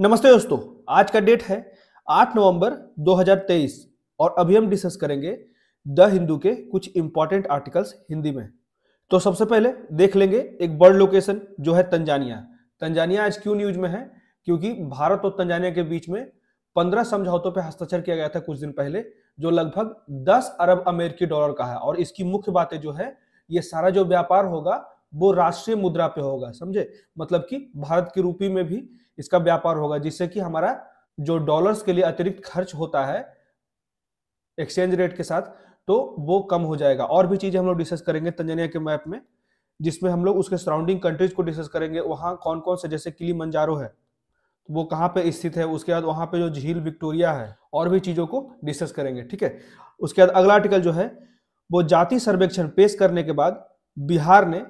नमस्ते दोस्तों आज का डेट है 8 नवंबर 2023 और अभी हम डिस्कस करेंगे द हिंदू के कुछ इंपॉर्टेंट आर्टिकल्स हिंदी में तो सबसे पहले देख लेंगे एक बर्ड लोकेशन जो है तंजानिया तंजानिया आज क्यों न्यूज में है क्योंकि भारत और तंजानिया के बीच में पंद्रह समझौतों पर हस्ताक्षर किया गया था कुछ दिन पहले जो लगभग दस अरब अमेरिकी डॉलर का है और इसकी मुख्य बातें जो है ये सारा जो व्यापार होगा वो राष्ट्रीय मुद्रा पे होगा समझे मतलब कि भारत की रूपी में भी इसका व्यापार होगा जिससे कि हमारा जो डॉलर्स के लिए अतिरिक्त खर्च होता है एक्सचेंज रेट के साथ तो वो कम हो जाएगा और भी चीज़ें हम लोग डिस्कस करेंगे तंजनिया के मैप में जिसमें हम लोग उसके सराउंडिंग कंट्रीज को डिस्कस करेंगे वहां कौन कौन से जैसे किली मंजारो है तो वो कहाँ पे स्थित है उसके बाद वहां पे जो झील विक्टोरिया है और भी चीज़ों को डिस्कस करेंगे ठीक है उसके बाद अगला आर्टिकल जो है वो जाति सर्वेक्षण पेश करने के बाद बिहार ने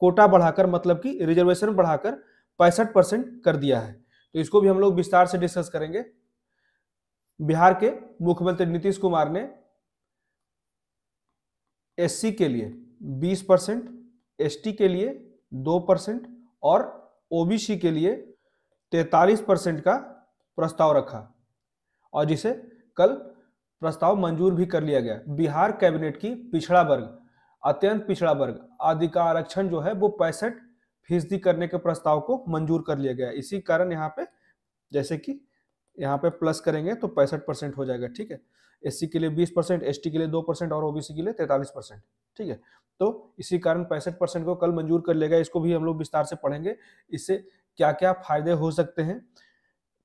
कोटा बढ़ाकर मतलब कि रिजर्वेशन बढ़ाकर पैंसठ परसेंट कर दिया है तो इसको भी हम लोग विस्तार से डिस्कस करेंगे बिहार के मुख्यमंत्री नीतीश कुमार ने एससी के लिए 20 परसेंट एस के लिए 2 परसेंट और ओबीसी के लिए 43 परसेंट का प्रस्ताव रखा और जिसे कल प्रस्ताव मंजूर भी कर लिया गया बिहार कैबिनेट की पिछड़ा वर्ग अत्यंत पिछड़ा वर्ग आदि का आरक्षण जो है वो पैंसठ फीसदी करने के प्रस्ताव को मंजूर कर लिया गया इसी कारण यहाँ पे जैसे कि यहाँ पे प्लस करेंगे तो पैंसठ परसेंट हो जाएगा ठीक है एससी के लिए बीस परसेंट एस के लिए दो परसेंट और ओबीसी के लिए तैतालीस परसेंट ठीक है तो इसी कारण पैंसठ परसेंट को कल मंजूर कर लेगा इसको भी हम लोग विस्तार से पढ़ेंगे इससे क्या क्या फायदे हो सकते हैं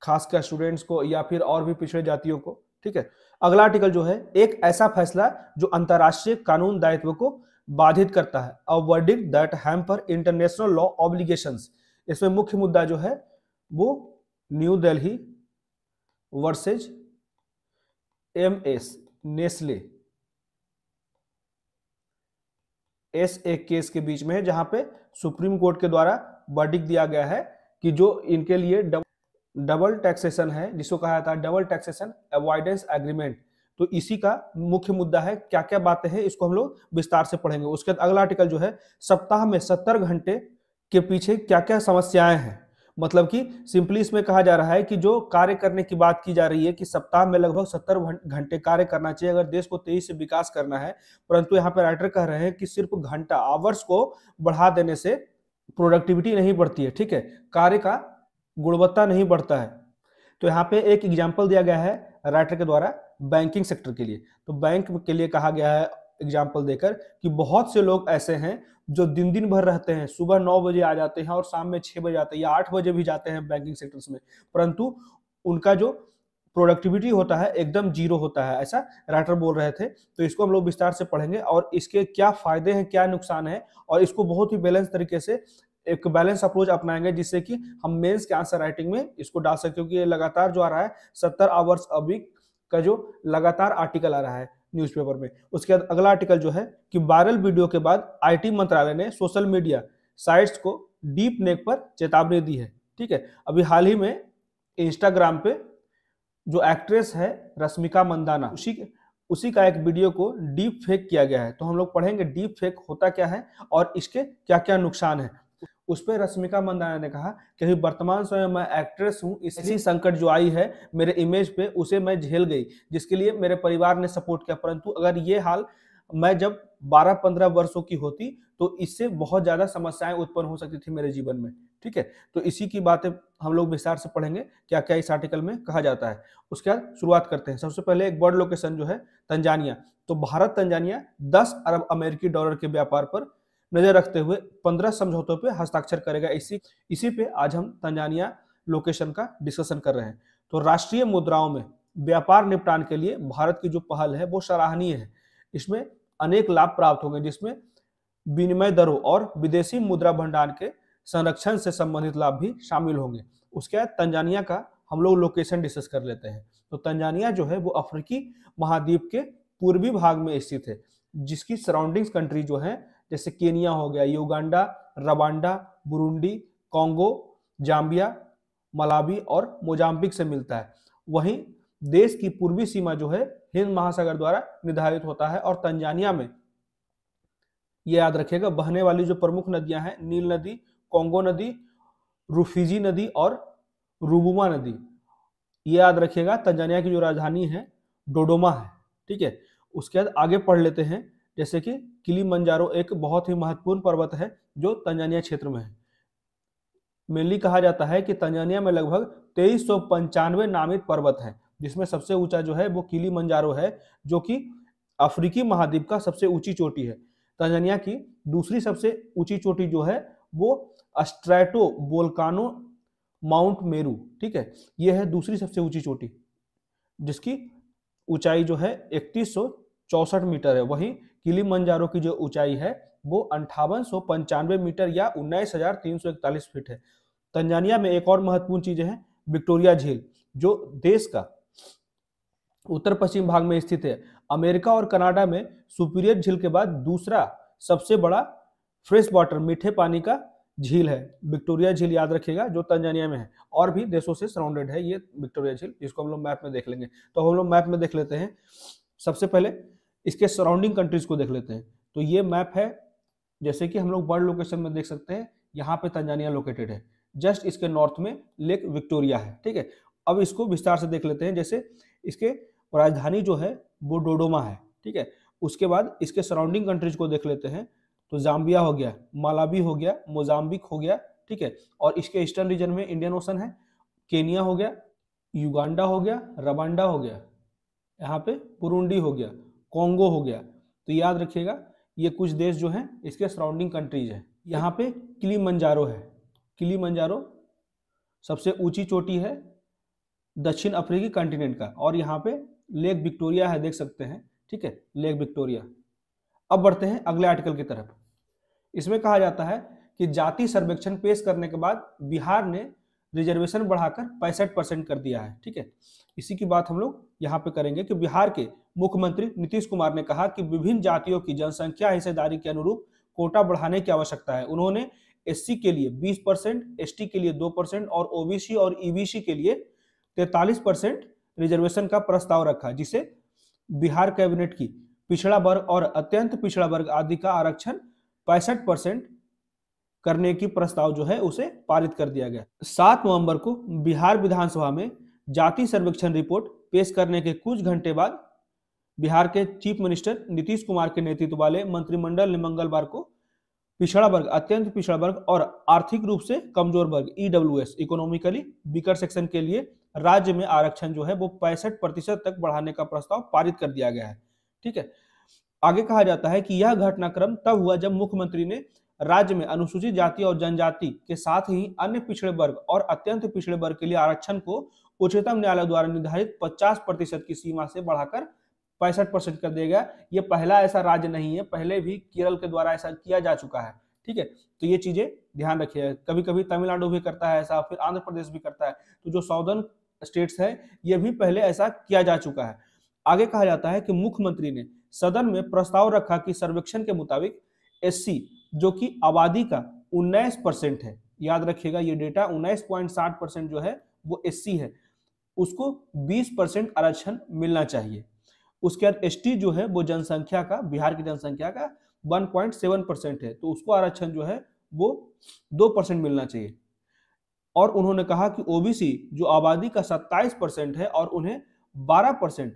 खास कर स्टूडेंट्स को या फिर और भी पिछड़े जातियों को ठीक है अगला आर्टिकल जो है एक ऐसा फैसला जो अंतर्राष्ट्रीय कानून दायित्व को बाधित करता है uh that hamper international law obligation इसमें मुख्य मुद्दा जो है वो New Delhi versus M S Nestle S एक केस के बीच में है जहां पे सुप्रीम कोर्ट के द्वारा वर्डिक दिया गया है कि जो इनके लिए डबल डबल टैक्सेशन है जिसको कहा जाता है डबल टैक्सेशन अवॉइडेंस एग्रीमेंट तो इसी का मुख्य मुद्दा है क्या क्या बातें हैं इसको हम लोग विस्तार से पढ़ेंगे उसके बाद अगला आर्टिकल जो है सप्ताह में सत्तर घंटे के पीछे क्या क्या समस्याएं हैं मतलब कि सिंपली इसमें कहा जा रहा है कि जो कार्य करने की बात की जा रही है कि सप्ताह में लगभग सत्तर घंटे कार्य करना चाहिए अगर देश को तेजी से विकास करना है परंतु यहाँ पर राइटर कह रहे हैं कि सिर्फ घंटा आवर्स को बढ़ा देने से प्रोडक्टिविटी नहीं बढ़ती है ठीक है कार्य का गुणवत्ता नहीं बढ़ता है तो यहाँ पे एक एग्जाम्पल दिया गया है राइटर के द्वारा बैंकिंग सेक्टर के लिए तो बैंक के लिए कहा गया है एग्जाम्पल देकर कि बहुत से लोग ऐसे हैं जो दिन दिन भर रहते हैं सुबह नौ बजे आ जाते हैं और शाम में छह बजे आते हैं या आठ बजे भी जाते हैं बैंकिंग सेक्टर्स में परंतु उनका जो प्रोडक्टिविटी होता है एकदम जीरो होता है ऐसा राइटर बोल रहे थे तो इसको हम लोग विस्तार से पढ़ेंगे और इसके क्या फायदे हैं क्या नुकसान है और इसको बहुत ही बैलेंस तरीके से एक बैलेंस अप्रोच अपनाएंगे जिससे कि हम मेंस के आंसर राइटिंग में इसको डाल सकें क्योंकि ये लगातार जो आ रहा है सत्तर आवर्स अ वीक का जो लगातार आर्टिकल आ रहा है न्यूज़पेपर में उसके बाद अगला आर्टिकल जो है कि वायरल वीडियो के बाद आईटी मंत्रालय ने सोशल मीडिया साइट्स को डीप नेक पर चेतावनी दी है ठीक है अभी हाल ही में इंस्टाग्राम पे जो एक्ट्रेस है रश्मिका मंदाना उसी उसी का एक वीडियो को डीप फेक किया गया है तो हम लोग पढ़ेंगे डीप फेक होता क्या है और इसके क्या क्या नुकसान है उस पर रश्मिका मंदाना ने कहा कि अभी वर्तमान समय मैं एक्ट्रेस हूँ इसी संकट जो आई है मेरे इमेज पे उसे मैं झेल गई जिसके लिए मेरे परिवार ने सपोर्ट किया परंतु अगर ये हाल मैं जब 12-15 वर्षों की होती तो इससे बहुत ज्यादा समस्याएं उत्पन्न हो सकती थी मेरे जीवन में ठीक है तो इसी की बातें हम लोग विस्तार से पढ़ेंगे क्या क्या इस आर्टिकल में कहा जाता है उसके बाद शुरुआत करते हैं सबसे पहले एक बर्ड लोकेशन जो है तंजानिया तो भारत तंजानिया 10 अरब अमेरिकी डॉलर के व्यापार पर नजर रखते हुए पंद्रह समझौतों पर हस्ताक्षर करेगा इसी इसी पे आज हम तंजानिया लोकेशन का डिस्कशन कर रहे हैं तो राष्ट्रीय मुद्राओं में व्यापार निपटान के लिए भारत की जो पहल है वो सराहनीय है इसमें अनेक लाभ प्राप्त होंगे जिसमें विनिमय दरों और विदेशी मुद्रा भंडार के संरक्षण से संबंधित लाभ भी शामिल होंगे उसके बाद तंजानिया का हम लोग लोकेशन डिस्कस कर लेते हैं तो तंजानिया जो है वो अफ्रीकी महाद्वीप के पूर्वी भाग में स्थित है जिसकी सराउंडिंग्स कंट्री जो है जैसे केनिया हो गया Uganda Rwanda Burundi Congo Zambia Malawi और मोजाम्बिक से मिलता है वहीं देश की पूर्वी सीमा जो है हिंद महासागर द्वारा निर्धारित होता है और तंजानिया में यह याद रखिएगा बहने वाली जो प्रमुख नदियां हैं नील नदी कोंगो नदी रूफीजी नदी और रूबुमा नदी ये याद रखिएगा तंजानिया की जो राजधानी है डोडोमा है ठीक है उसके बाद आगे पढ़ लेते हैं जैसे कि किली मंजारो एक बहुत ही महत्वपूर्ण पर्वत है जो तंजानिया क्षेत्र में है मेनली कहा जाता है कि तंजानिया में लगभग तेईस नामित पर्वत है जिसमें सबसे ऊंचा जो है वो किली मंजारो है जो कि अफ्रीकी महाद्वीप का सबसे ऊंची चोटी है तंजानिया की दूसरी सबसे ऊंची चोटी जो है वो अस्ट्रैटो बोलकानो माउंट मेरू ठीक है यह है दूसरी सबसे ऊंची चोटी जिसकी ऊंचाई जो है इकतीस चौसठ मीटर है वहीं किली मंजारो की जो ऊंचाई है वो अंठावन सौ पंचानवे मीटर या उन्नीस हजार तीन सौ इकतालीस फीट है तंजानिया में एक और महत्वपूर्ण चीज है विक्टोरिया झील जो देश का उत्तर पश्चिम भाग में स्थित है अमेरिका और कनाडा में सुपीरियर झील के बाद दूसरा सबसे बड़ा फ्रेश वाटर मीठे पानी का झील है विक्टोरिया झील याद रखिएगा जो तंजानिया में है और भी देशों से सराउंडेड है ये विक्टोरिया झील जिसको हम लोग मैप में देख लेंगे तो हम लोग मैप में देख लेते हैं सबसे पहले इसके सराउंडिंग कंट्रीज को देख लेते हैं तो ये मैप है जैसे कि हम लोग वर्ल्ड लोकेशन में देख सकते हैं यहाँ पे तंजानिया लोकेटेड है जस्ट इसके नॉर्थ में लेक विक्टोरिया है ठीक है अब इसको विस्तार से देख लेते हैं जैसे इसके राजधानी जो है वो डोडोमा है ठीक है उसके बाद इसके सराउंडिंग कंट्रीज को देख लेते हैं तो जाम्बिया हो गया मालावी हो गया मोजाम्बिक हो गया ठीक है और इसके ईस्टर्न रीजन में इंडियन ओशन है केनिया हो गया युगांडा हो गया रवांडा हो गया यहाँ पे बुरुंडी हो गया कोंगो हो गया तो याद रखिएगा ये कुछ देश जो हैं इसके सराउंडिंग कंट्रीज हैं यहाँ पे किली मंजारो है किली मंजारो सबसे ऊंची चोटी है दक्षिण अफ्रीकी कंटिनेंट का और यहाँ पे लेक विक्टोरिया है देख सकते हैं ठीक है लेक विक्टोरिया अब बढ़ते हैं अगले आर्टिकल की तरफ इसमें कहा जाता है कि जाति सर्वेक्षण पेश करने के बाद बिहार ने रिजर्वेशन बढ़ाकर पैंसठ परसेंट कर दिया है ठीक है इसी की बात हम लोग यहाँ पे करेंगे कि बिहार के मुख्यमंत्री नीतीश कुमार ने कहा कि विभिन्न जातियों की जनसंख्या हिस्सेदारी के अनुरूप कोटा बढ़ाने की आवश्यकता है उन्होंने एस के लिए बीस परसेंट एस के लिए दो परसेंट और ओबीसी और ईबीसी के लिए तैतालीस परसेंट रिजर्वेशन का प्रस्ताव रखा जिसे बिहार कैबिनेट की पिछड़ा वर्ग और अत्यंत पिछड़ा वर्ग आदि का आरक्षण पैंसठ परसेंट करने की प्रस्ताव जो है उसे पारित कर दिया गया सात नवंबर को बिहार विधानसभा में जाति सर्वेक्षण रिपोर्ट पेश करने के कुछ घंटे बाद बिहार के चीफ मिनिस्टर नीतीश कुमार के नेतृत्व वाले मंत्रिमंडल ने मंगलवार को पिछड़ा वर्ग अत्यंत पिछड़ा वर्ग और आर्थिक रूप से कमजोर वर्ग ईडब्ल्यू इकोनॉमिकली बिकर सेक्शन के लिए राज्य में आरक्षण जो है वो पैंसठ प्रतिशत तक बढ़ाने का प्रस्ताव पारित कर दिया गया है ठीक है आगे कहा जाता है कि यह घटनाक्रम तब हुआ जब मुख्यमंत्री ने राज्य में अनुसूचित जाति और जनजाति के साथ ही अन्य पिछड़े वर्ग और अत्यंत पिछड़े वर्ग के लिए आरक्षण को उच्चतम न्यायालय द्वारा निर्धारित 50 प्रतिशत की सीमा से बढ़ाकर पैंसठ परसेंट कर दिया गया ये पहला ऐसा राज्य नहीं है पहले भी केरल के द्वारा ऐसा किया जा चुका है ठीक है तो ये चीजें ध्यान रखिए कभी कभी तमिलनाडु भी करता है ऐसा फिर आंध्र प्रदेश भी करता है तो जो साउदर्न स्टेट्स है ये भी पहले ऐसा किया जा चुका है आगे कहा जाता है कि मुख्यमंत्री ने सदन में प्रस्ताव रखा कि सर्वेक्षण के मुताबिक एससी जो कि आबादी का उन्नीस परसेंट है याद रखिएगा ये डेटा उन्नीस पॉइंट साठ परसेंट जो है वो एस है उसको बीस परसेंट आरक्षण मिलना चाहिए उसके बाद एस जो है वो जनसंख्या का बिहार की जनसंख्या का 1.7 परसेंट है तो उसको आरक्षण जो है वो दो परसेंट मिलना चाहिए और उन्होंने कहा कि ओबीसी जो आबादी का 27 परसेंट है और उन्हें 12 परसेंट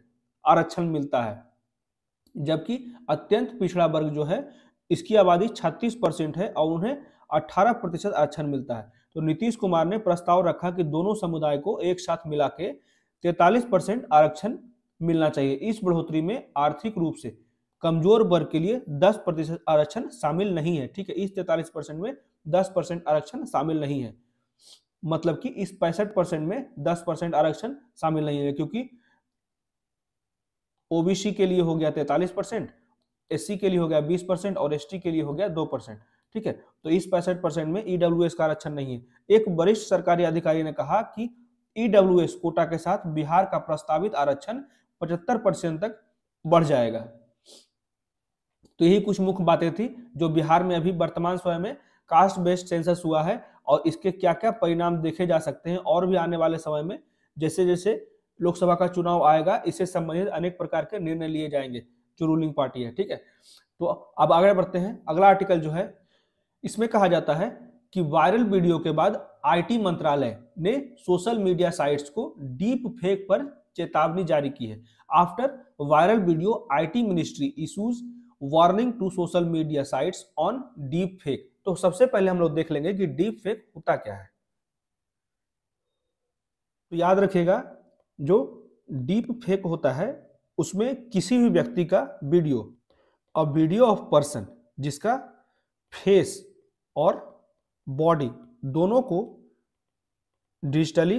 आरक्षण मिलता है जबकि अत्यंत पिछड़ा वर्ग जो है इसकी आबादी 36 परसेंट है और उन्हें 18 प्रतिशत आरक्षण मिलता है तो नीतीश कुमार ने प्रस्ताव रखा कि दोनों समुदाय को एक साथ मिला के तैतालीस परसेंट आरक्षण मिलना चाहिए इस बढ़ोतरी में आर्थिक रूप से कमजोर वर्ग के लिए 10 प्रतिशत आरक्षण शामिल नहीं है ठीक है इस तैतालीस परसेंट में 10 परसेंट आरक्षण शामिल नहीं है मतलब कि इस पैंसठ परसेंट में 10 परसेंट आरक्षण शामिल नहीं है क्योंकि ओबीसी के लिए हो गया तैतालीस परसेंट एस के लिए हो गया बीस परसेंट और एस के लिए हो गया दो परसेंट ठीक है तो इस पैंसठ परसेंट में ईडब्ल्यू e का आरक्षण नहीं है एक वरिष्ठ सरकारी अधिकारी ने कहा कि ईडब्ल्यू e कोटा के साथ बिहार का प्रस्तावित आरक्षण पचहत्तर परसेंट तक बढ़ जाएगा तो यही कुछ मुख्य बातें थी जो बिहार में अभी वर्तमान समय में कास्ट बेस्ड सेंसस हुआ है और इसके क्या क्या परिणाम देखे जा सकते हैं और भी आने वाले समय में जैसे जैसे लोकसभा का चुनाव आएगा इससे संबंधित अनेक प्रकार के निर्णय लिए जाएंगे जो रूलिंग पार्टी है ठीक है तो अब आगे बढ़ते हैं अगला आर्टिकल जो है इसमें कहा जाता है कि वायरल वीडियो के बाद आईटी मंत्रालय ने सोशल मीडिया साइट्स को डीप फेक पर चेतावनी जारी की है after viral video IT ministry issues warning to social media sites on deep fake तो सबसे पहले हम लोग देख लेंगे कि डीप फेक होता क्या है तो याद रखिएगा जो डीप फेक होता है उसमें किसी भी व्यक्ति का video a video of person जिसका फेस और बॉडी दोनों को डिजिटली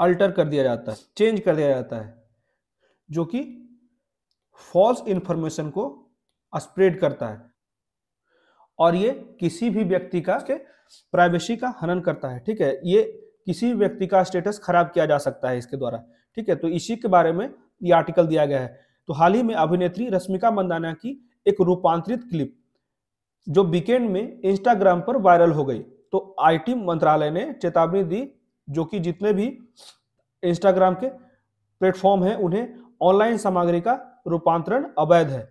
अल्टर कर दिया जाता है चेंज कर दिया जाता है जो कि फॉल्स इंफॉर्मेशन को स्प्रेड करता है और ये किसी भी व्यक्ति का के प्राइवेसी का हनन करता है ठीक है ये किसी भी व्यक्ति का स्टेटस खराब किया जा सकता है इसके द्वारा ठीक है तो इसी के बारे में ये आर्टिकल दिया गया है तो हाल ही में अभिनेत्री रश्मिका मंदाना की एक रूपांतरित क्लिप जो वीकेंड में इंस्टाग्राम पर वायरल हो गई तो आईटी मंत्रालय ने चेतावनी दी जो कि जितने भी इंस्टाग्राम के प्लेटफॉर्म हैं उन्हें ऑनलाइन सामग्री का रूपांतरण अवैध है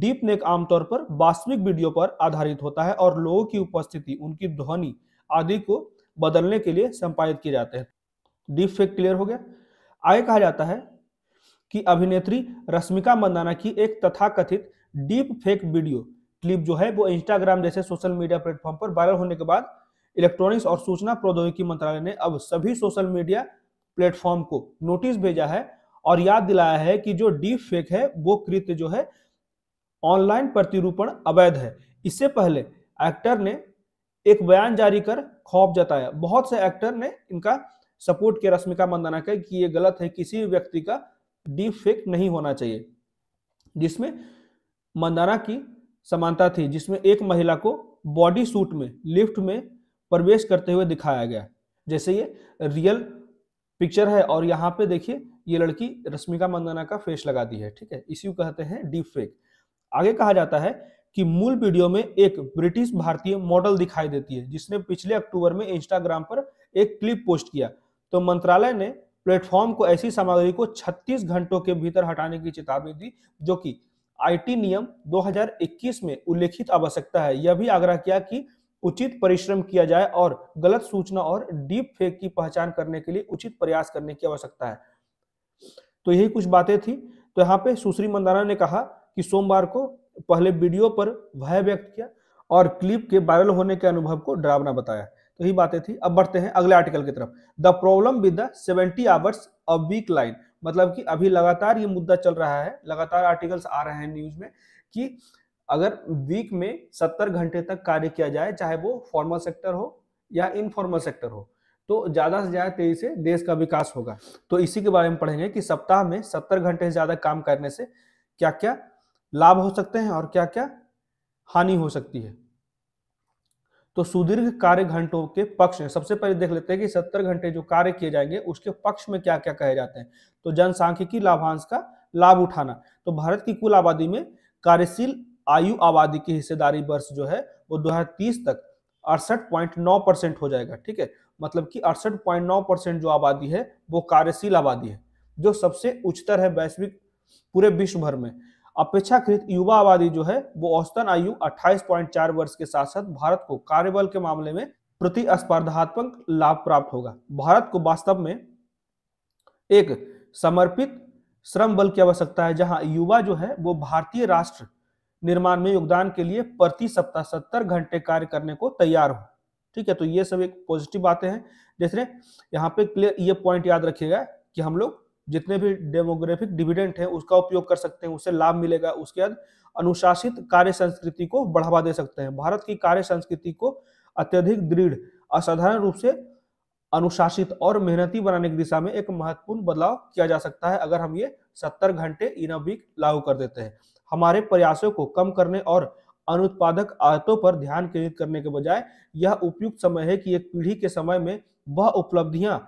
डीप नेक आमतौर पर वास्तविक वीडियो पर आधारित होता है और लोगों की उपस्थिति उनकी ध्वनि आदि को बदलने के लिए संपादित किए जाते हैं डीप फेक क्लियर हो गया आगे कहा जाता है कि अभिनेत्री रश्मिका मंदाना की एक तथाकथित डीप फेक वीडियो क्लिप जो है वो इंस्टाग्राम जैसे सोशल मीडिया प्लेटफॉर्म पर वायरल होने के बाद इलेक्ट्रॉनिक्स और सूचना प्रौद्योगिकी मंत्रालय ने अब सभी सोशल मीडिया प्लेटफॉर्म को नोटिस भेजा है और याद दिलाया है कि जो डीप फेक है वो कृत्य जो है ऑनलाइन प्रतिरूपण अवैध है इससे पहले एक्टर ने एक बयान जारी कर खौफ जताया बहुत से एक्टर ने इनका सपोर्ट किया रश्मिका मंदाना का कि ये गलत है किसी भी व्यक्ति का डीप फेक नहीं होना चाहिए जिसमें मंदाना की समानता थी जिसमें एक महिला को बॉडी सूट में लिफ्ट में प्रवेश करते हुए दिखाया गया जैसे ये रियल पिक्चर है और यहाँ पे देखिए ये लड़की रश्मिका मंदाना का फेस लगा दी है ठीक है इसी को कहते हैं डीप फेक आगे कहा जाता है कि मूल वीडियो में एक ब्रिटिश भारतीय मॉडल दिखाई देती है जिसने पिछले अक्टूबर में इंस्टाग्राम पर एक क्लिप पोस्ट किया तो मंत्रालय ने प्लेटफॉर्म को ऐसी सामग्री को 36 घंटों के भीतर हटाने की चेतावनी दी जो कि आईटी नियम 2021 में उल्लेखित आवश्यकता है यह भी आग्रह किया कि उचित परिश्रम किया जाए और गलत सूचना और डीप फेक की पहचान करने के लिए उचित प्रयास करने की आवश्यकता है तो यही कुछ बातें थी तो यहाँ पे सुश्री मंदाना ने कहा कि सोमवार को पहले वीडियो पर भय व्यक्त किया और क्लिप के वायरल होने के अनुभव को डरावना बताया तो यही बातें थी अब बढ़ते हैं अगले आर्टिकल की तरफ the problem with the seventy hours a week line मतलब कि अभी लगातार ये मुद्दा चल रहा है लगातार आर्टिकल्स आ रहे हैं न्यूज में कि अगर वीक में सत्तर घंटे तक कार्य किया जाए चाहे वो फॉर्मल सेक्टर हो या इनफॉर्मल सेक्टर हो तो ज्यादा से ज्यादा तेजी से देश का विकास होगा तो इसी के बारे में पढ़ेंगे कि सप्ताह में सत्तर घंटे से ज्यादा काम करने से क्या क्या लाभ हो सकते हैं और क्या क्या हानि हो सकती है तो सुदीर्घ कार्य घंटों के पक्ष में सबसे पहले देख लेते हैं कि सत्तर घंटे जो कार्य किए जाएंगे उसके पक्ष में क्या क्या कहे जाते हैं तो जनसांख्यिकी लाभांश का लाभ उठाना तो भारत की कुल आबादी में कार्यशील आयु आबादी की हिस्सेदारी वर्ष जो है वो 2030 तक अड़सठ परसेंट हो जाएगा ठीक है मतलब कि अड़सठ परसेंट जो आबादी है वो कार्यशील आबादी है जो सबसे उच्चतर है वैश्विक पूरे विश्व भर में अपेक्षाकृत युवा आबादी जो है वो औसतन आयु 28.4 वर्ष के साथ साथ भारत को कार्यबल के मामले में प्रतिस्पर्धात्मक लाभ प्राप्त होगा भारत को वास्तव में एक समर्पित श्रम बल की आवश्यकता है जहां युवा जो है वो भारतीय राष्ट्र निर्माण में योगदान के लिए प्रति सप्ताह सत्तर घंटे कार्य करने को तैयार हो ठीक है तो ये सब एक पॉजिटिव बातें हैं जैसे यहाँ पे क्लियर ये पॉइंट याद रखिएगा कि हम लोग जितने भी डेमोग्राफिक डिविडेंट है उसका उपयोग कर सकते हैं उससे लाभ मिलेगा उसके बाद अनुशासित कार्य संस्कृति को बढ़ावा दे सकते हैं भारत की कार्य संस्कृति को अत्यधिक दृढ़ असाधारण रूप से अनुशासित और मेहनती बनाने की दिशा में एक महत्वपूर्ण बदलाव किया जा सकता है अगर हम ये सत्तर घंटे इन अ वीक लागू कर देते हैं हमारे प्रयासों को कम करने और अनुत्पादक आयतों पर ध्यान केंद्रित करने के बजाय यह उपयुक्त समय है कि एक पीढ़ी के समय में वह उपलब्धियां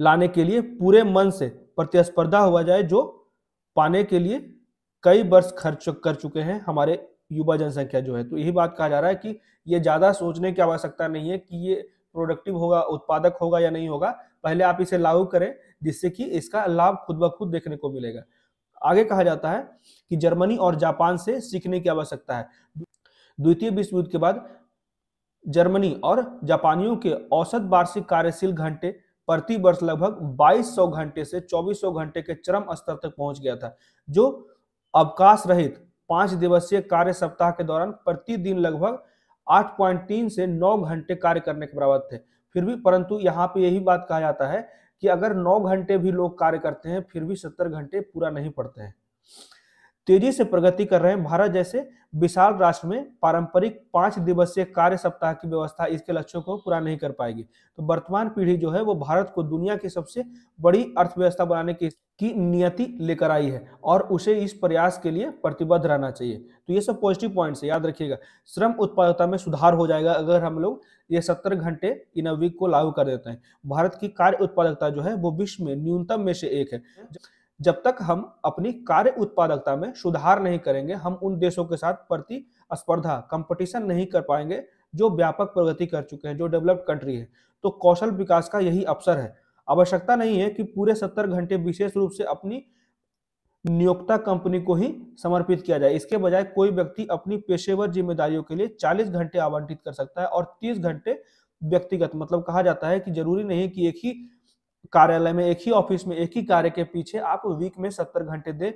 लाने के लिए पूरे मन से प्रतिस्पर्धा हुआ जाए जो पाने के लिए कई वर्ष खर्च कर चुके हैं हमारे युवा जनसंख्या जो है तो यही बात कहा जा रहा है कि ये ज़्यादा सोचने की आवश्यकता नहीं है कि ये प्रोडक्टिव होगा उत्पादक होगा या नहीं होगा पहले आप इसे लागू करें जिससे कि इसका लाभ खुद ब खुद देखने को मिलेगा आगे कहा जाता है कि जर्मनी और जापान से सीखने की आवश्यकता है द्वितीय विश्व युद्ध के बाद जर्मनी और जापानियों के औसत वार्षिक कार्यशील घंटे प्रति वर्ष लगभग 2200 घंटे से 2400 घंटे के चरम स्तर तक पहुंच गया था जो अवकाश रहित पांच दिवसीय कार्य सप्ताह के दौरान प्रतिदिन लगभग 8.3 से 9 घंटे कार्य करने के बराबर थे फिर भी परंतु यहाँ पे यही बात कहा जाता है कि अगर 9 घंटे भी लोग कार्य करते हैं फिर भी 70 घंटे पूरा नहीं पड़ते हैं तेजी से प्रगति कर रहे हैं भारत जैसे विशाल राष्ट्र में पारंपरिक पांच दिवसीय कार्य सप्ताह की व्यवस्था इसके लक्ष्यों को पूरा नहीं कर पाएगी तो वर्तमान पीढ़ी जो है वो भारत को दुनिया की सबसे बड़ी अर्थव्यवस्था बनाने की की नियति लेकर आई है और उसे इस प्रयास के लिए प्रतिबद्ध रहना चाहिए तो ये सब पॉजिटिव पॉइंट्स है याद रखिएगा श्रम उत्पादकता में सुधार हो जाएगा अगर हम लोग ये सत्तर घंटे इन वीक को लागू कर देते हैं भारत की कार्य उत्पादकता जो है वो विश्व में न्यूनतम में से एक है जब तक हम अपनी कार्य उत्पादकता में सुधार नहीं करेंगे हम उन देशों के साथ प्रतिस्पर्धा कंपटीशन नहीं कर पाएंगे जो व्यापक प्रगति कर चुके हैं जो डेवलप्ड कंट्री है तो कौशल विकास का यही अवसर है आवश्यकता नहीं है कि पूरे सत्तर घंटे विशेष रूप से अपनी नियोक्ता कंपनी को ही समर्पित किया जाए इसके बजाय कोई व्यक्ति अपनी पेशेवर जिम्मेदारियों के लिए 40 घंटे आवंटित कर सकता है और 30 घंटे व्यक्तिगत मतलब कहा जाता है कि जरूरी नहीं कि एक ही कार्यालय में एक ही ऑफिस में एक ही कार्य के पीछे आप वीक में सत्तर घंटे दें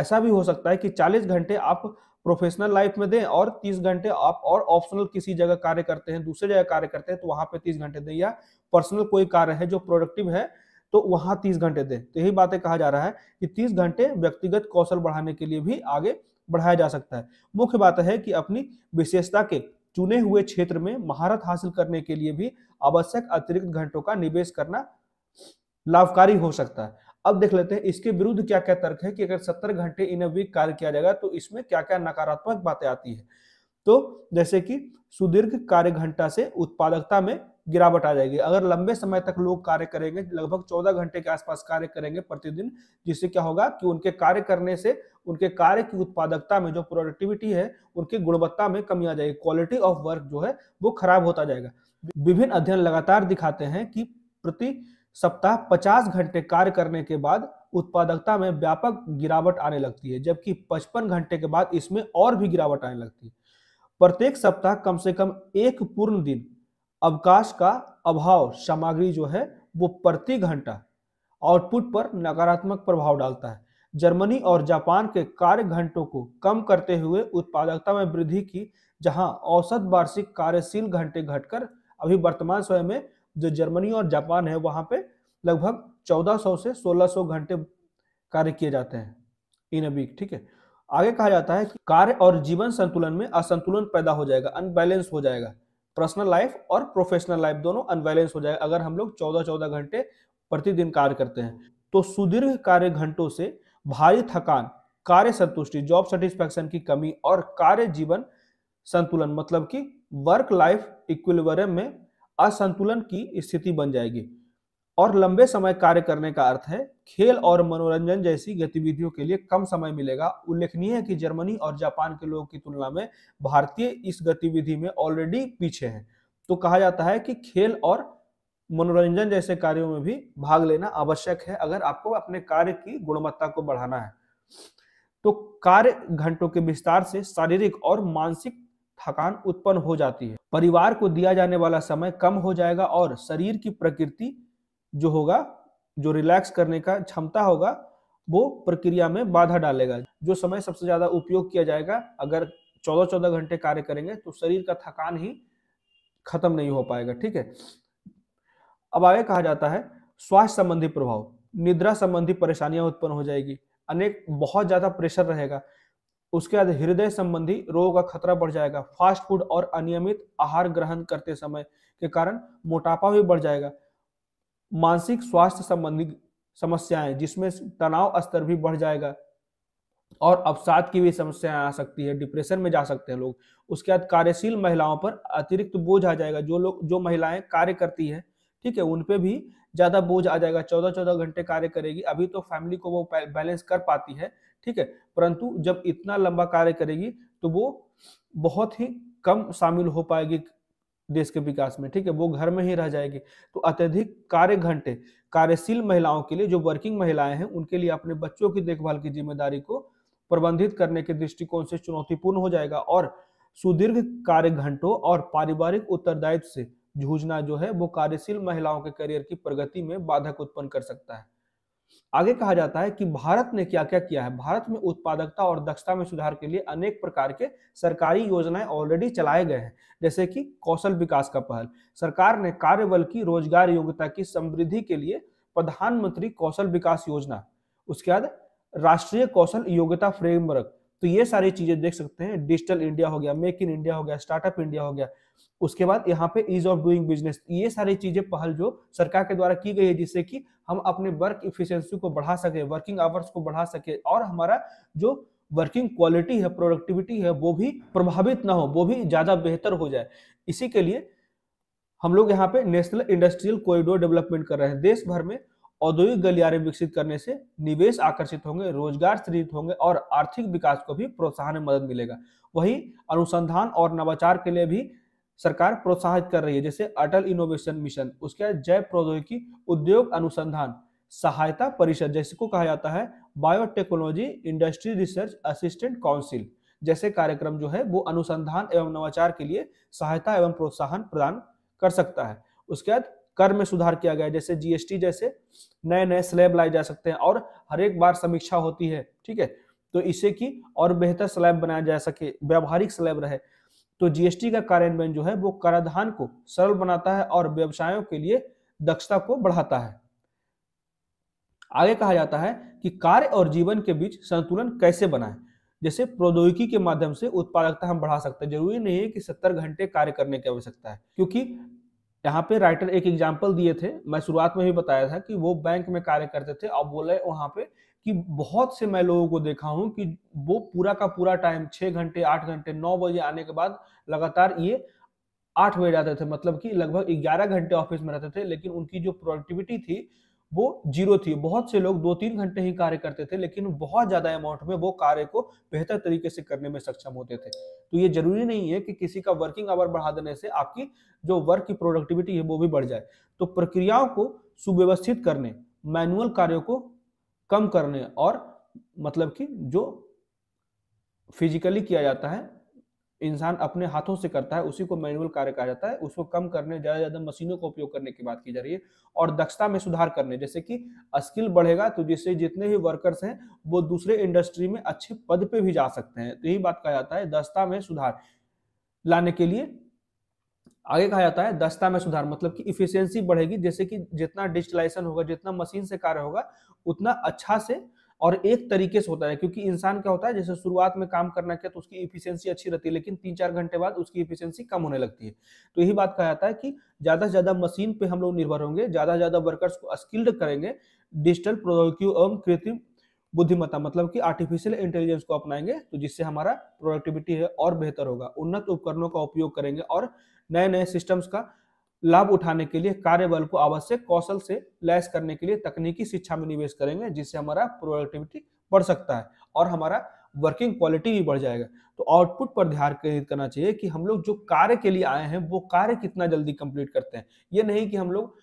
ऐसा भी हो सकता है कि चालीस घंटे आप प्रोफेशनल लाइफ में दें और तीस घंटे आप और ऑप्शनल किसी जगह कार्य करते हैं दूसरे जगह कार्य करते हैं तो वहां पे तीस घंटे दें या पर्सनल कोई कार्य है जो प्रोडक्टिव है तो वहां तीस घंटे दें तो यही बातें कहा जा रहा है कि तीस घंटे व्यक्तिगत कौशल बढ़ाने के लिए भी आगे बढ़ाया जा सकता है मुख्य बात है कि अपनी विशेषता के चुने हुए क्षेत्र में महारत हासिल करने के लिए भी आवश्यक अतिरिक्त घंटों का निवेश करना लाभकारी हो सकता है अब देख लेते हैं इसके विरुद्ध क्या क्या तर्क है कि अगर सत्तर घंटे इन वीक कार्य किया जाएगा तो इसमें क्या क्या नकारात्मक बातें आती है तो जैसे कि सुदीर्घ कार्य घंटा से उत्पादकता में गिरावट आ जाएगी अगर लंबे समय तक लोग कार्य करेंगे लगभग चौदह घंटे के आसपास कार्य करेंगे प्रतिदिन जिससे क्या होगा कि उनके कार्य करने से उनके कार्य की उत्पादकता में जो प्रोडक्टिविटी है उनकी गुणवत्ता में कमी आ जाएगी क्वालिटी ऑफ वर्क जो है वो खराब होता जाएगा विभिन्न अध्ययन लगातार दिखाते हैं कि प्रति सप्ताह 50 घंटे कार्य करने के बाद उत्पादकता में व्यापक गिरावट आने लगती है जबकि 55 घंटे के बाद इसमें और भी गिरावट आने लगती है प्रत्येक सप्ताह कम से कम एक पूर्ण दिन अवकाश का अभाव सामग्री जो है वो प्रति घंटा आउटपुट पर नकारात्मक प्रभाव डालता है जर्मनी और जापान के कार्य घंटों को कम करते हुए उत्पादकता में वृद्धि की जहां औसत वार्षिक कार्यशील घंटे घटकर अभी वर्तमान समय में जो जर्मनी और जापान है वहां पे लगभग 1400 से 1600 घंटे कार्य किए जाते हैं इन वीक ठीक है आगे कहा जाता है कि कार्य और जीवन संतुलन में असंतुलन पैदा हो जाएगा अनबैलेंस हो जाएगा पर्सनल लाइफ और प्रोफेशनल लाइफ दोनों अनबैलेंस हो जाएगा अगर हम लोग चौदह चौदह घंटे प्रतिदिन कार्य करते हैं तो सुदीर्घ कार्य घंटों से भारी थकान कार्य संतुष्टि जॉब सेटिस्फेक्शन की कमी और कार्य जीवन संतुलन मतलब कि वर्क लाइफ इक्विलिबरियम में असंतुलन की स्थिति बन जाएगी और लंबे समय कार्य करने का अर्थ है खेल और मनोरंजन जैसी गतिविधियों के लिए कम समय मिलेगा उल्लेखनीय है कि जर्मनी और जापान के लोगों की तुलना में भारतीय इस गतिविधि में ऑलरेडी पीछे हैं तो कहा जाता है कि खेल और मनोरंजन जैसे कार्यों में भी भाग लेना आवश्यक है अगर आपको अपने कार्य की गुणवत्ता को बढ़ाना है तो कार्य घंटों के विस्तार से शारीरिक और मानसिक थकान उत्पन्न हो जाती है परिवार को दिया जाने वाला समय कम हो जाएगा और शरीर की प्रकृति जो होगा जो रिलैक्स करने का क्षमता होगा वो प्रक्रिया में बाधा डालेगा जो समय सबसे ज्यादा उपयोग किया जाएगा अगर चौदह चौदह घंटे कार्य करेंगे तो शरीर का थकान ही खत्म नहीं हो पाएगा ठीक है अब आगे कहा जाता है स्वास्थ्य संबंधी प्रभाव निद्रा संबंधी परेशानियां उत्पन्न हो जाएगी अनेक बहुत ज्यादा प्रेशर रहेगा उसके बाद हृदय संबंधी रोग का खतरा बढ़ जाएगा फास्ट फूड और अनियमित आहार ग्रहण करते समय के कारण मोटापा भी बढ़ जाएगा मानसिक स्वास्थ्य संबंधी समस्याएं जिसमें तनाव स्तर भी बढ़ जाएगा और अवसाद की भी समस्याएं आ सकती है डिप्रेशन में जा सकते हैं लोग उसके बाद कार्यशील महिलाओं पर अतिरिक्त बोझ आ जाएगा जो लोग जो महिलाएं कार्य करती है ठीक है उन पे भी ज्यादा बोझ आ जाएगा चौदह चौदह घंटे कार्य करेगी अभी तो फैमिली को वो बैलेंस कर पाती है ठीक है परंतु जब इतना लंबा कार्य करेगी तो वो बहुत ही कम शामिल हो पाएगी देश के विकास में ठीक है वो घर में ही रह जाएगी तो अत्यधिक कार्य घंटे कार्यशील महिलाओं के लिए जो वर्किंग महिलाएं हैं उनके लिए अपने बच्चों की देखभाल की जिम्मेदारी को प्रबंधित करने के दृष्टिकोण से चुनौतीपूर्ण हो जाएगा और सुदीर्घ कार्य घंटों और पारिवारिक उत्तरदायित्व से जूझना जो है वो कार्यशील महिलाओं के करियर की प्रगति में बाधक उत्पन्न कर सकता है आगे कहा जाता है कि भारत ने क्या क्या किया है भारत में उत्पादकता और दक्षता में सुधार के लिए अनेक प्रकार के सरकारी योजनाएं ऑलरेडी चलाए गए हैं जैसे कि कौशल विकास का पहल सरकार ने कार्यबल की रोजगार योग्यता की समृद्धि के लिए प्रधानमंत्री कौशल विकास योजना उसके बाद राष्ट्रीय कौशल योग्यता फ्रेमवर्क तो ये सारी चीजें देख सकते हैं डिजिटल इंडिया हो गया मेक इन इंडिया हो गया स्टार्टअप इंडिया हो गया उसके बाद यहाँ पे ईज ऑफ डूइंग बिजनेस ये सारी चीजें पहल जो सरकार के द्वारा की गई है जिससे कि हम अपने वर्क इफिशियंसी को बढ़ा सके वर्किंग आवर्स को बढ़ा सके और हमारा जो वर्किंग क्वालिटी है प्रोडक्टिविटी है वो भी प्रभावित ना हो वो भी ज्यादा बेहतर हो जाए इसी के लिए हम लोग यहाँ पे नेशनल इंडस्ट्रियल कॉरिडोर डेवलपमेंट कर रहे हैं देश भर में औद्योगिक गलियारे विकसित करने से निवेश आकर्षित होंगे रोजगार सृजित होंगे और आर्थिक विकास को भी प्रोत्साहन मदद मिलेगा वही अनुसंधान और नवाचार के लिए भी सरकार प्रोत्साहित कर रही है जैसे अटल इनोवेशन मिशन उसके बाद जैव प्रौद्योगिकी उद्योग अनुसंधान सहायता परिषद जैसे को कहा जाता है biotechnology industry research assistant council जैसे कार्यक्रम जो है वो अनुसंधान एवं नवाचार के लिए सहायता एवं प्रोत्साहन प्रदान कर सकता है उसके बाद कर में सुधार किया गया जैसे जीएसटी जैसे नए नए स्लैब लाए जा सकते हैं और हर एक बार समीक्षा होती है ठीक है तो इसे की और बेहतर स्लैब बनाया जा सके व्यावहारिक स्लैब रहे तो जीएसटी का कार्यान्वयन जो है वो कराधान को सरल बनाता है और व्यवसायों के लिए दक्षता को बढ़ाता है आगे कहा जाता है कि कार्य और जीवन के बीच संतुलन कैसे बनाए जैसे प्रौद्योगिकी के माध्यम से उत्पादकता हम बढ़ा सकते हैं जरूरी नहीं है कि सत्तर घंटे कार्य करने की आवश्यकता है क्योंकि यहाँ पे राइटर एक एग्जाम्पल दिए थे मैं शुरुआत में भी बताया था कि वो बैंक में कार्य करते थे और बोले वहां पे कि बहुत से मैं लोगों को देखा हूं कि वो पूरा का पूरा टाइम छह घंटे आठ घंटे नौ बजे आने के बाद लगातार ये आठ बजे जाते थे मतलब कि लगभग ग्यारह घंटे ऑफिस में रहते थे लेकिन उनकी जो प्रोडक्टिविटी थी वो जीरो थी बहुत से लोग दो तीन घंटे ही कार्य करते थे लेकिन बहुत ज्यादा अमाउंट में वो कार्य को बेहतर तरीके से करने में सक्षम होते थे तो ये जरूरी नहीं है कि किसी का वर्किंग आवर बढ़ा देने से आपकी जो वर्क की प्रोडक्टिविटी है वो भी बढ़ जाए तो प्रक्रियाओं को सुव्यवस्थित करने मैनुअल कार्यों को कम करने और मतलब कि जो फिजिकली किया जाता है इंसान अपने हाथों से करता है उसी को मैनुअल कार्य कहा जाता है उसको कम करने ज्यादा ज्यादा मशीनों का उपयोग करने की बात की जा रही है और दक्षता में सुधार करने जैसे कि स्किल बढ़ेगा तो जिससे जितने भी वर्कर्स हैं वो दूसरे इंडस्ट्री में अच्छे पद पे भी जा सकते हैं तो यही बात कहा जाता है दक्षता में सुधार लाने के लिए आगे कहा जाता है दस्ता में सुधार मतलब कि इफिशियंसी बढ़ेगी जैसे कि जितना डिजिटलाइजेशन होगा जितना मशीन से कार्य होगा उतना अच्छा से और एक तरीके से होता है क्योंकि इंसान क्या होता है जैसे शुरुआत में काम करना क्या तो उसकी इफिशियंसी अच्छी रहती है लेकिन तीन चार घंटे बाद उसकी इफिशियंसी कम होने लगती है तो यही बात कहा जाता है कि ज़्यादा से ज़्यादा मशीन पे हम लोग निर्भर होंगे ज़्यादा से ज़्यादा वर्कर्स को स्किल्ड करेंगे डिजिटल प्रौद्योगिकी एवं कृत्रिम बुद्धिमत्ता मतलब कि आर्टिफिशियल इंटेलिजेंस को अपनाएंगे तो जिससे हमारा प्रोडक्टिविटी है और बेहतर होगा उन्नत उपकरणों का उपयोग करेंगे और नए नए सिस्टम्स का लाभ उठाने के लिए कार्यबल को आवश्यक कौशल से लैस करने के लिए तकनीकी शिक्षा में निवेश करेंगे जिससे हमारा प्रोडक्टिविटी बढ़ सकता है और हमारा वर्किंग क्वालिटी भी बढ़ जाएगा तो आउटपुट पर ध्यान केंद्रित करना चाहिए कि हम लोग जो कार्य के लिए आए हैं वो कार्य कितना जल्दी कंप्लीट करते हैं ये नहीं कि हम लोग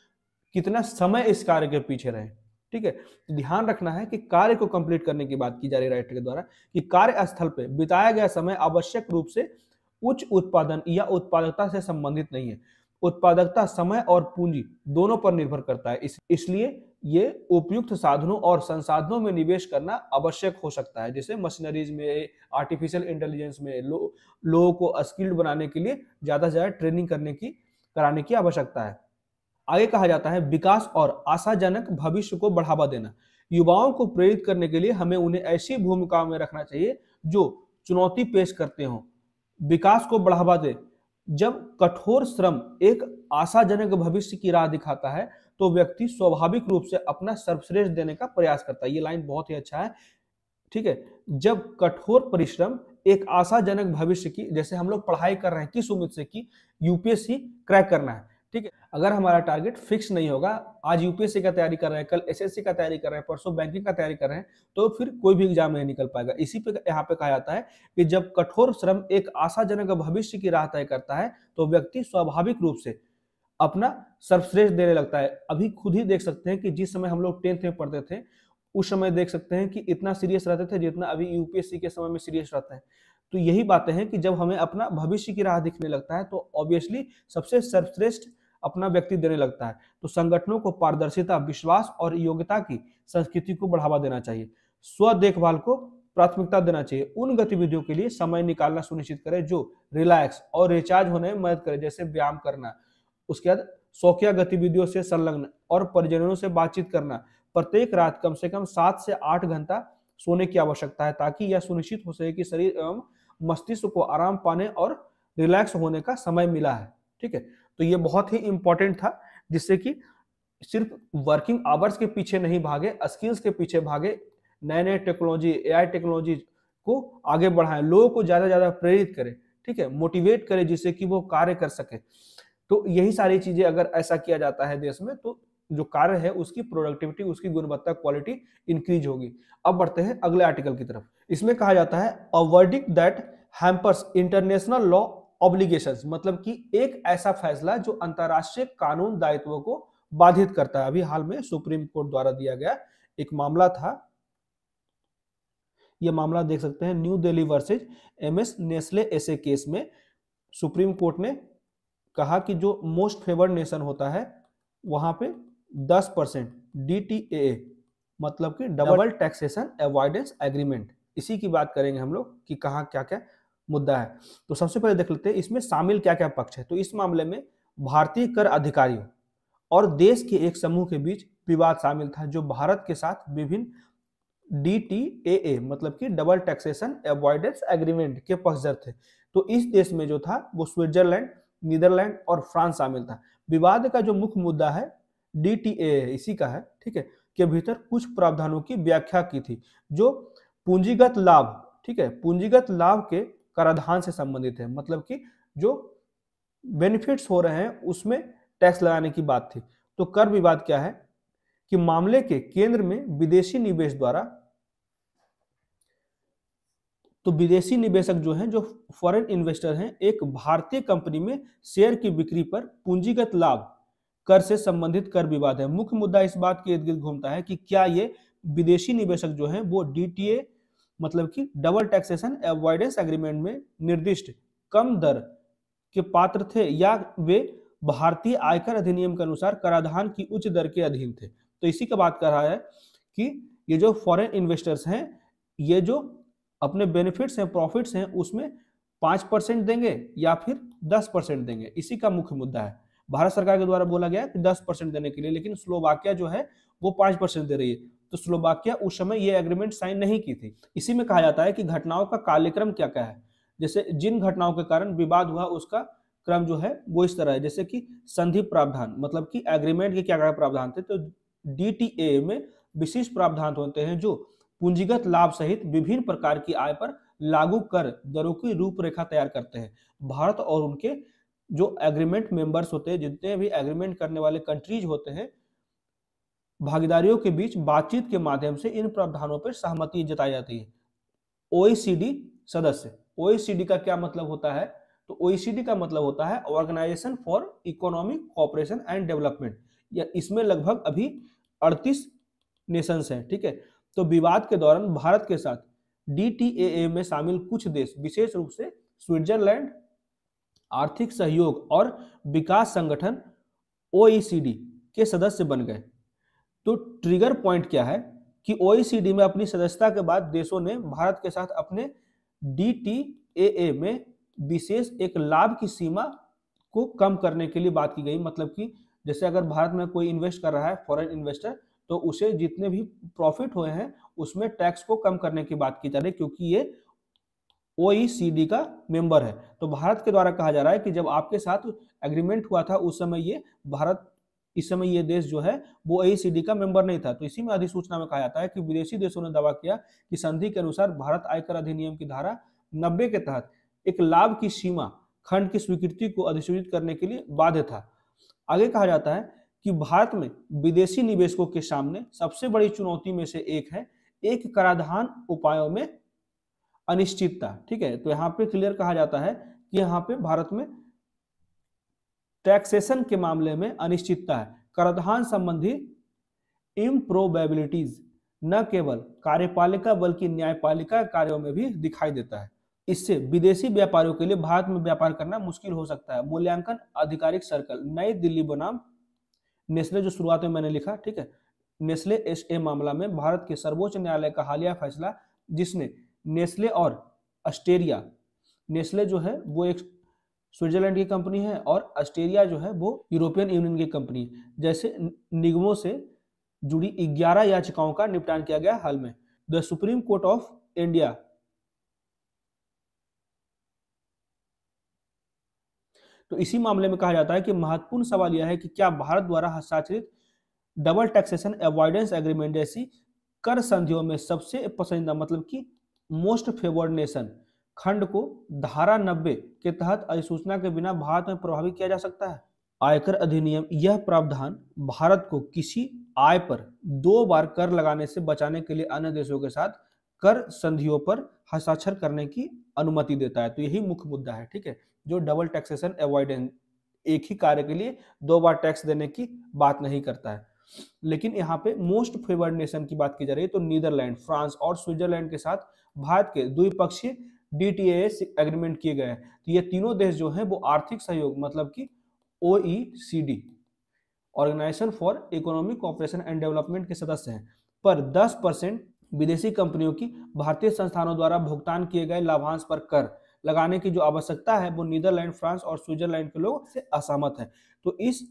कितना समय इस कार्य के पीछे रहे ठीक है ध्यान रखना है कि कार्य को कंप्लीट करने की बात की जा रही है राइटर के द्वारा कि कार्य स्थल पर बिताया गया समय आवश्यक रूप से उच्च उत्पादन या उत्पादकता से संबंधित नहीं है उत्पादकता समय और पूंजी दोनों पर निर्भर करता है इसलिए ये उपयुक्त साधनों और संसाधनों में निवेश करना आवश्यक हो सकता है जैसे मशीनरीज में आर्टिफिशियल इंटेलिजेंस में लो, लोगों को स्किल्ड बनाने के लिए ज्यादा से ज्यादा ट्रेनिंग करने की कराने की आवश्यकता है आगे कहा जाता है विकास और आशाजनक भविष्य को बढ़ावा देना युवाओं को प्रेरित करने के लिए हमें उन्हें ऐसी भूमिका में रखना चाहिए जो चुनौती पेश करते हों विकास को बढ़ावा दे जब कठोर श्रम एक आशाजनक भविष्य की राह दिखाता है तो व्यक्ति स्वाभाविक रूप से अपना सर्वश्रेष्ठ देने का प्रयास करता है ये लाइन बहुत ही अच्छा है ठीक है जब कठोर परिश्रम एक आशाजनक भविष्य की जैसे हम लोग पढ़ाई कर रहे हैं किस उम्मीद से कि यूपीएससी क्रैक करना है ठीक है अगर हमारा टारगेट फिक्स नहीं होगा आज यूपीएससी का तैयारी कर रहे हैं कल एसएससी का तैयारी कर रहे हैं परसों बैंकिंग का तैयारी कर रहे हैं तो फिर कोई भी एग्जाम नहीं निकल पाएगा इसी पे यहाँ पे कहा जाता है कि जब कठोर श्रम एक आशाजनक भविष्य की राह तय करता है तो व्यक्ति स्वाभाविक रूप से अपना सर्वश्रेष्ठ देने लगता है अभी खुद ही देख सकते हैं कि जिस समय हम लोग टेंथ में पढ़ते थे उस समय देख सकते हैं कि इतना सीरियस रहते थे जितना अभी यूपीएससी के समय में सीरियस रहते हैं तो यही बातें हैं कि जब हमें अपना भविष्य की राह दिखने लगता है तो ऑब्वियसली सबसे सर्वश्रेष्ठ अपना व्यक्ति देने लगता है तो संगठनों को पारदर्शिता विश्वास और योग्यता की संस्कृति को बढ़ावा देना चाहिए स्व देखभाल को प्राथमिकता देना चाहिए उन गतिविधियों के लिए समय निकालना सुनिश्चित करें जो रिलैक्स और रिचार्ज होने में मदद करे जैसे व्यायाम करना उसके बाद शौकिया गतिविधियों से संलग्न और परिजनों से बातचीत करना प्रत्येक रात कम से कम सात से आठ घंटा सोने की आवश्यकता है ताकि यह सुनिश्चित हो सके कि शरीर एवं मस्तिष्क को आराम पाने और रिलैक्स होने का समय मिला है ठीक है तो ये बहुत ही इंपॉर्टेंट था जिससे कि सिर्फ वर्किंग आवर्स के पीछे नहीं भागे स्किल्स के पीछे भागे नए नए टेक्नोलॉजी एआई टेक्नोलॉजी को आगे बढ़ाएं लोगों को ज़्यादा ज़्यादा प्रेरित करें ठीक है मोटिवेट करें जिससे कि वो कार्य कर सके तो यही सारी चीज़ें अगर ऐसा किया जाता है देश में तो जो कार्य है उसकी प्रोडक्टिविटी उसकी गुणवत्ता क्वालिटी इंक्रीज होगी अब बढ़ते हैं अगले आर्टिकल की तरफ इसमें कहा जाता है awarding that hampers international law obligation मतलब कि एक ऐसा फैसला जो अंतर्राष्ट्रीय कानून दायित्व को बाधित करता है अभी हाल में सुप्रीम कोर्ट द्वारा दिया गया एक मामला था यह मामला देख सकते हैं New Delhi versus M S Nestle ऐसे केस में सुप्रीम कोर्ट ने कहा कि जो मोस्ट फेवर्ड नेशन होता है वहां पे 10 परसेंट डी मतलब कि डबल टैक्सेशन अवॉइडेंस एग्रीमेंट इसी की बात करेंगे हम लोग कि कहा क्या क्या मुद्दा है तो सबसे पहले देख लेते हैं इसमें शामिल क्या क्या पक्ष है तो इस मामले में भारतीय कर अधिकारियों और देश के एक समूह के बीच विवाद शामिल था जो भारत के साथ विभिन्न डी मतलब कि डबल टैक्सेशन अवॉइडेंस एग्रीमेंट के पक्षधर थे तो इस देश में जो था वो स्विट्जरलैंड नीदरलैंड और फ्रांस शामिल था विवाद का जो मुख्य मुद्दा है डी इसी का है ठीक है के भीतर कुछ प्रावधानों की व्याख्या की थी जो पूंजीगत लाभ ठीक है पूंजीगत लाभ के कराधान से संबंधित है मतलब कि जो बेनिफिट्स हो रहे हैं उसमें टैक्स लगाने की बात थी तो कर विवाद क्या है कि मामले के केंद्र में विदेशी निवेश द्वारा तो विदेशी निवेशक जो हैं जो फॉरेन इन्वेस्टर हैं एक भारतीय कंपनी में शेयर की बिक्री पर पूंजीगत लाभ कर से संबंधित कर विवाद है मुख्य मुद्दा इस बात के इर्द गिर्द घूमता है कि क्या ये विदेशी निवेशक जो हैं वो डीटीए मतलब कि डबल टैक्सेशन अवॉइडेंस एग्रीमेंट में निर्दिष्ट कम दर के पात्र थे या वे भारतीय आयकर अधिनियम के अनुसार कराधान की उच्च दर के अधीन थे तो इसी का बात कर रहा है कि ये जो फॉरेन इन्वेस्टर्स हैं ये जो अपने बेनिफिट्स हैं प्रॉफिट्स हैं उसमें पाँच परसेंट देंगे या फिर दस परसेंट देंगे इसी का मुख्य मुद्दा है भारत सरकार के द्वारा बोला गया कि दस परसेंट देने के लिए लेकिन स्लोवाकिया जो है वो पाँच परसेंट दे रही है तो स्लोवाकिया उस समय यह एग्रीमेंट साइन नहीं की थी इसी में कहा जाता है कि घटनाओं का कार्यक्रम क्या क्या है जैसे जिन घटनाओं के कारण विवाद हुआ उसका क्रम जो है वो इस तरह है जैसे कि संधि प्रावधान मतलब कि एग्रीमेंट के क्या क्या प्रावधान थे तो डी में विशेष प्रावधान होते हैं जो पूंजीगत लाभ सहित विभिन्न प्रकार की आय पर लागू कर दरों की रूपरेखा तैयार करते हैं भारत और उनके जो एग्रीमेंट मेंबर्स होते हैं जितने भी एग्रीमेंट करने वाले कंट्रीज होते हैं भागीदारियों के बीच बातचीत के माध्यम से इन प्रावधानों पर सहमति जताई जाती है ओईसीडी सदस्य ओईसीडी का क्या मतलब होता है तो ओईसीडी का मतलब होता है organisation for economic cooperation and development या इसमें लगभग अभी 38 नेशंस हैं ठीक है तो विवाद के दौरान भारत के साथ डी में शामिल कुछ देश विशेष रूप से स्विट्जरलैंड आर्थिक सहयोग और विकास संगठन ओईसीडी के सदस्य बन गए तो ट्रिगर पॉइंट क्या है कि ओईसीडी में अपनी सदस्यता के बाद देशों ने भारत के साथ अपने डी में विशेष एक लाभ की सीमा को कम करने के लिए बात की गई मतलब कि जैसे अगर भारत में कोई इन्वेस्ट कर रहा है फॉरेन इन्वेस्टर तो उसे जितने भी प्रॉफिट हुए हैं उसमें टैक्स को कम करने की बात की जा रही है क्योंकि ये ओईसीडी का मेंबर है तो भारत के द्वारा कहा जा रहा है कि जब आपके साथ एग्रीमेंट हुआ था उस समय ये भारत इस समय ये देश जो है वो ए e का मेंबर नहीं था तो इसी में अधिसूचना में कहा जाता है कि विदेशी देशों ने दावा किया कि संधि के अनुसार भारत आयकर अधिनियम की धारा नब्बे के तहत एक लाभ की सीमा खंड की स्वीकृति को अधिसूचित करने के लिए बाध्य था आगे कहा जाता है कि भारत में विदेशी निवेशकों के सामने सबसे बड़ी चुनौती में से एक है एक कराधान उपायों में अनिश्चितता ठीक है तो यहाँ पे क्लियर कहा जाता है कि यहाँ पे भारत में टैक्सेशन के मामले में अनिश्चितता है कराधान संबंधी इम्प्रोबेबिलिटीज न केवल कार्यपालिका बल्कि न्यायपालिका कार्यों में भी दिखाई देता है इससे विदेशी व्यापारियों के लिए भारत में व्यापार करना मुश्किल हो सकता है मूल्यांकन आधिकारिक सर्कल नई दिल्ली बनाम नेस्ले जो शुरुआत में मैंने लिखा ठीक है नेस्ले एस ए मामला में भारत के सर्वोच्च न्यायालय का हालिया फैसला जिसने नेस्ले और ऑस्ट्रेलिया नेस्ले जो है वो एक स्विट्जरलैंड की कंपनी है और ऑस्ट्रेलिया जो है वो यूरोपियन यूनियन की कंपनी जैसे निगमों से जुड़ी 11 याचिकाओं का निपटान किया गया हाल में the Supreme Court of India तो इसी मामले में कहा जाता है कि महत्वपूर्ण सवाल यह है कि क्या भारत द्वारा हस्ताक्षरित डबल टैक्सेशन अवॉइडेंस एग्रीमेंट जैसी कर संधियों में सबसे पसंदीदा मतलब कि मोस्ट फेवर्ड नेशन खंड को धारा नब्बे के तहत अधिसूचना के बिना भारत में प्रभावी किया जा सकता है आयकर अधिनियम यह प्रावधान भारत को किसी आय पर दो बार कर लगाने से बचाने के लिए अन्य देशों के साथ कर संधियों पर हस्ताक्षर करने की अनुमति देता है तो यही मुख्य मुद्दा है ठीक है जो डबल टैक्सेशन अवॉइडेंस एक ही कार्य के लिए दो बार टैक्स देने की बात नहीं करता है लेकिन यहाँ पे मोस्ट फेवर्ड नेशन की बात की जा रही है तो नीदरलैंड फ्रांस और स्विट्जरलैंड के साथ भारत के द्विपक्षीय डीटीए एग्रीमेंट किए गए हैं तो ये तीनों देश जो हैं वो आर्थिक सहयोग मतलब कि O organisation for economic cooperation and development के सदस्य हैं पर 10 परसेंट विदेशी कंपनियों की भारतीय संस्थानों द्वारा भुगतान किए गए लाभांश पर कर लगाने की जो आवश्यकता है वो नीदरलैंड फ्रांस और स्विट्जरलैंड के लोग से असहमत है तो इस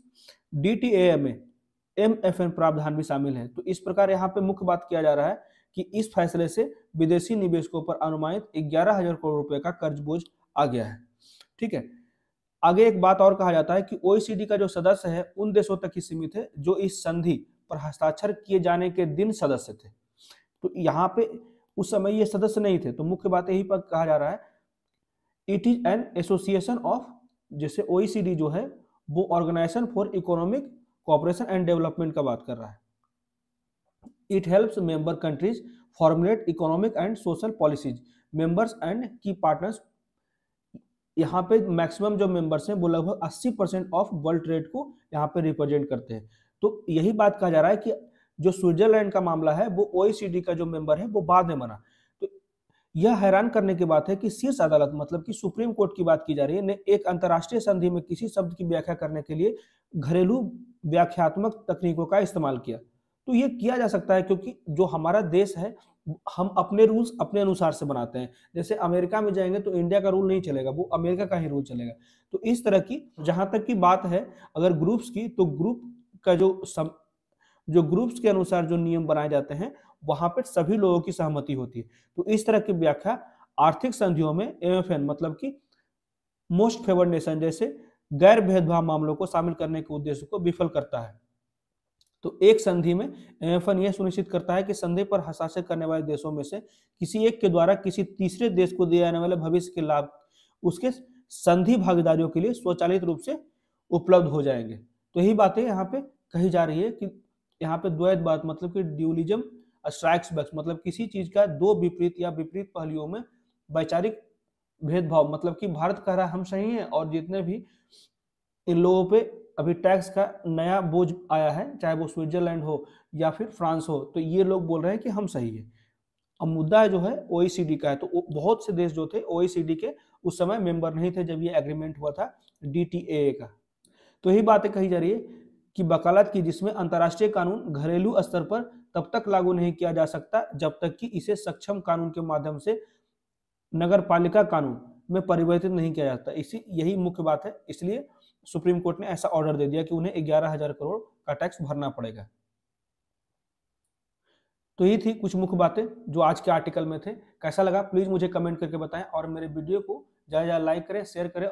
डी टी में एम एफ एन प्रावधान भी शामिल है तो इस प्रकार यहाँ पे मुख्य बात किया जा रहा है कि इस फैसले से विदेशी निवेशकों पर अनुमानित ग्यारह हजार करोड़ रुपए का कर्ज बोझ आ गया है ठीक है आगे एक बात और कहा जाता है कि ओईसीडी का जो सदस्य है उन देशों तक ही सीमित है जो इस संधि पर हस्ताक्षर किए जाने के दिन सदस्य थे तो यहाँ पे उस समय ये सदस्य नहीं थे तो मुख्य बात यही पर कहा जा रहा है it is an association of जैसे ओईसीडी जो है वो organisation for economic cooperation and development का बात कर रहा है it helps member countries formulate economic and social policies members and key partners यहाँ पे मैक्सिमम जो मेंबर्स हैं वो लगभग 80 परसेंट ऑफ वर्ल्ड ट्रेड को यहाँ पे रिप्रेजेंट करते हैं तो यही बात कहा जा रहा है कि जो स्विट्जरलैंड का मामला है वो ओईसीडी का जो मेंबर है वो बाद में बना तो यह हैरान करने की बात है कि शीर्ष अदालत मतलब कि सुप्रीम कोर्ट की बात की जा रही है ने एक अंतर्राष्ट्रीय संधि में किसी शब्द की व्याख्या करने के लिए घरेलू व्याख्यात्मक तकनीकों का इस्तेमाल किया तो ये किया जा सकता है क्योंकि जो हमारा देश है हम अपने रूल्स अपने अनुसार से बनाते हैं जैसे अमेरिका में जाएंगे तो इंडिया का रूल नहीं चलेगा वो अमेरिका का ही रूल चलेगा तो इस तरह की जहां तक की बात है अगर ग्रुप्स की तो ग्रुप का जो सम, जो ग्रुप्स के अनुसार जो नियम बनाए जाते हैं वहां पर सभी लोगों की सहमति होती है तो इस तरह की व्याख्या आर्थिक संधियों में एम मतलब की मोस्ट फेवर्ड नेशन जैसे गैर भेदभाव मामलों को शामिल करने के उद्देश्य को विफल करता है तो एक संधि में एमएफएन यह सुनिश्चित करता है कि संधि पर हस्ताक्षर करने वाले देशों में से किसी एक के द्वारा किसी तीसरे देश को दिए जाने वाले भविष्य के लाभ उसके संधि भागीदारियों के लिए स्वचालित रूप से उपलब्ध हो जाएंगे तो यही बातें यहाँ पे कही जा रही है कि यहाँ पे द्वैत बात मतलब कि ड्यूलिज्म स्ट्राइक्स बैक्स मतलब किसी चीज का दो विपरीत या विपरीत पहलुओं में वैचारिक भेदभाव मतलब कि भारत कह रहा है हम सही हैं और जितने भी इन लोगों पे अभी टैक्स का नया बोझ आया है चाहे वो स्विट्जरलैंड हो या फिर फ्रांस हो तो ये लोग बोल रहे हैं कि हम सही है अब मुद्दा जो है ओ का है तो बहुत से देश जो थे ओ के उस समय मेंबर नहीं थे जब ये एग्रीमेंट हुआ था डी का तो यही बातें कही जा रही है कि वकालत की जिसमें अंतर्राष्ट्रीय कानून घरेलू स्तर पर तब तक लागू नहीं किया जा सकता जब तक कि इसे सक्षम कानून के माध्यम से नगर पालिका कानून में परिवर्तित नहीं किया जाता इसी यही मुख्य बात है इसलिए सुप्रीम कोर्ट ने ऐसा ऑर्डर दे दिया कि उन्हें ग्यारह हजार करोड़ का टैक्स भरना पड़ेगा तो ये थी कुछ मुख्य बातें जो आज के आर्टिकल में थे कैसा लगा प्लीज मुझे कमेंट करके बताएं और मेरे वीडियो को ज़्यादा ज़्यादा लाइक करें शेयर करें